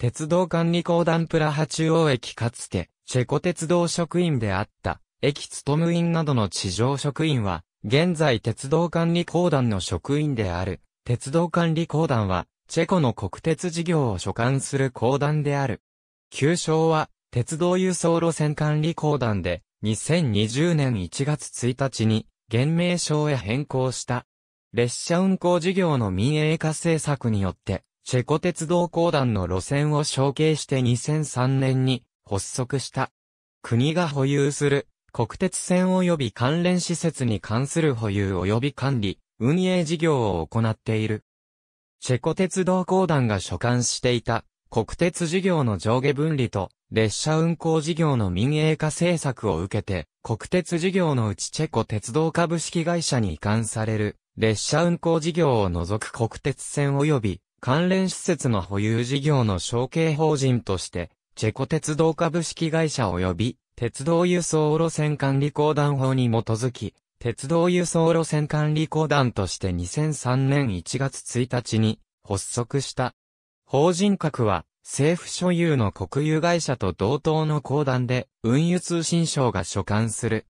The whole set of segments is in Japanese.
鉄道管理公団プラハ中央駅かつて、チェコ鉄道職員であった、駅勤務員などの地上職員は、現在鉄道管理公団の職員である。鉄道管理公団は、チェコの国鉄事業を所管する公団である。旧称は、鉄道輸送路線管理公団で、2020年1月1日に、現名称へ変更した。列車運行事業の民営化政策によって、チェコ鉄道公団の路線を承継して2003年に発足した。国が保有する国鉄線及び関連施設に関する保有及び管理、運営事業を行っている。チェコ鉄道公団が所管していた国鉄事業の上下分離と列車運行事業の民営化政策を受けて国鉄事業のうちチェコ鉄道株式会社に移管される列車運行事業を除く国鉄線及び関連施設の保有事業の承継法人として、チェコ鉄道株式会社及び、鉄道輸送路線管理公団法に基づき、鉄道輸送路線管理公団として2003年1月1日に発足した。法人格は政府所有の国有会社と同等の公団で運輸通信省が所管する。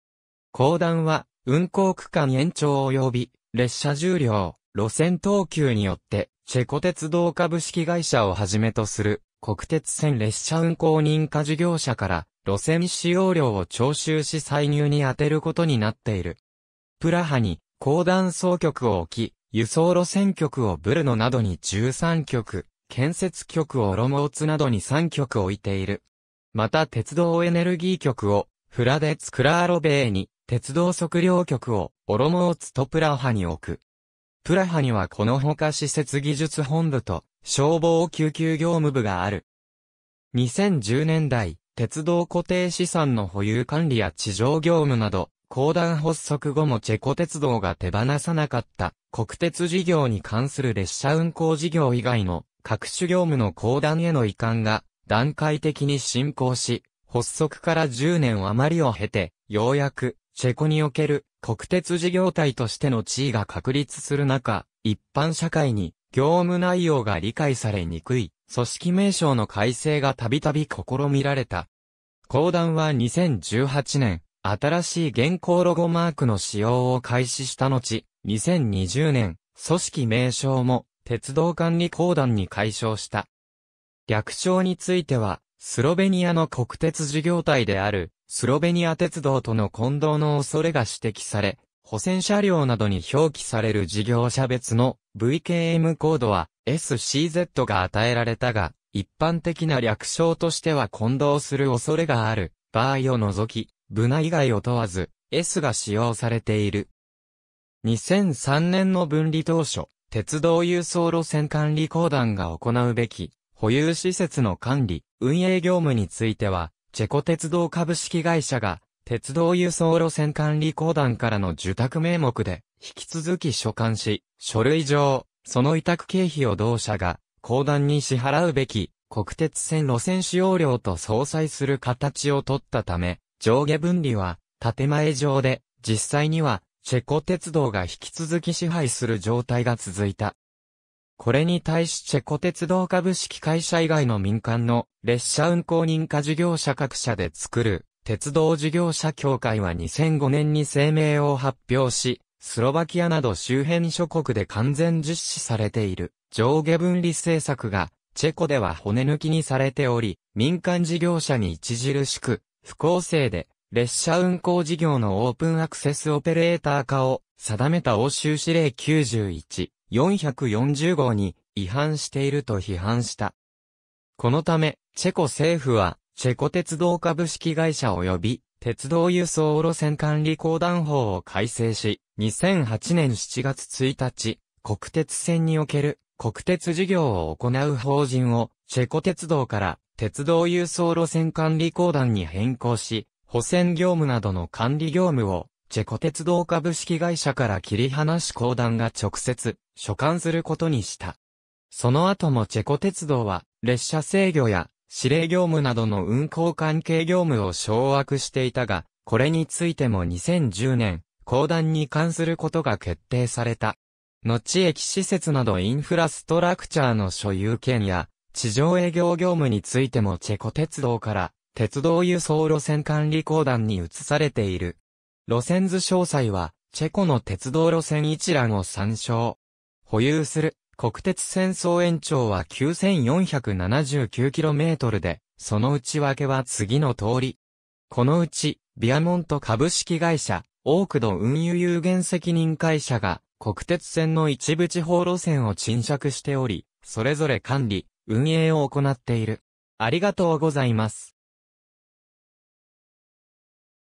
公団は運行区間延長及び列車重量、路線等級によってチェコ鉄道株式会社をはじめとする国鉄線列車運行認可事業者から路線使用料を徴収し歳入に充てることになっている。プラハに高段総局を置き、輸送路線局をブルノなどに13局、建設局をロモーツなどに3局置いている。また鉄道エネルギー局をフラデツ・クラーロベーに、鉄道測量局をオロモーツとプラハに置く。プラハにはこのほか施設技術本部と消防救急業務部がある。2010年代、鉄道固定資産の保有管理や地上業務など、公団発足後もチェコ鉄道が手放さなかった国鉄事業に関する列車運行事業以外の各種業務の公団への移管が段階的に進行し、発足から10年余りを経て、ようやくチェコにおける国鉄事業体としての地位が確立する中、一般社会に業務内容が理解されにくい組織名称の改正がたびたび試みられた。講談は2018年、新しい現行ロゴマークの使用を開始した後、2020年、組織名称も鉄道管理公団に解消した。略称については、スロベニアの国鉄事業体である、スロベニア鉄道との混同の恐れが指摘され、補選車両などに表記される事業者別の VKM コードは SCZ が与えられたが、一般的な略称としては混同する恐れがある場合を除き、ブナ以外を問わず S が使用されている。2003年の分離当初、鉄道輸送路線管理公団が行うべき保有施設の管理、運営業務については、チェコ鉄道株式会社が、鉄道輸送路線管理公団からの受託名目で、引き続き所管し、書類上、その委託経費を同社が、公団に支払うべき、国鉄線路線使用料と相殺する形を取ったため、上下分離は、建前上で、実際には、チェコ鉄道が引き続き支配する状態が続いた。これに対しチェコ鉄道株式会社以外の民間の列車運行認可事業者各社で作る鉄道事業者協会は2005年に声明を発表し、スロバキアなど周辺諸国で完全実施されている上下分離政策がチェコでは骨抜きにされており、民間事業者に著しく不公正で列車運行事業のオープンアクセスオペレーター化を定めた欧州指令91。440号に違反していると批判した。このため、チェコ政府は、チェコ鉄道株式会社及び、鉄道輸送路線管理公団法を改正し、2008年7月1日、国鉄線における国鉄事業を行う法人を、チェコ鉄道から鉄道輸送路線管理公団に変更し、保線業務などの管理業務を、チェコ鉄道株式会社から切り離し公団が直接、所管することにした。その後もチェコ鉄道は、列車制御や指令業務などの運行関係業務を掌握していたが、これについても2010年、公団に関することが決定された。後駅施設などインフラストラクチャーの所有権や、地上営業業務についてもチェコ鉄道から、鉄道輸送路線管理公団に移されている。路線図詳細は、チェコの鉄道路線一覧を参照。保有する国鉄線総延長は 9479km で、その内訳は次の通り。このうち、ビアモント株式会社、多くの運輸有限責任会社が、国鉄線の一部地方路線を沈着しており、それぞれ管理、運営を行っている。ありがとうございます。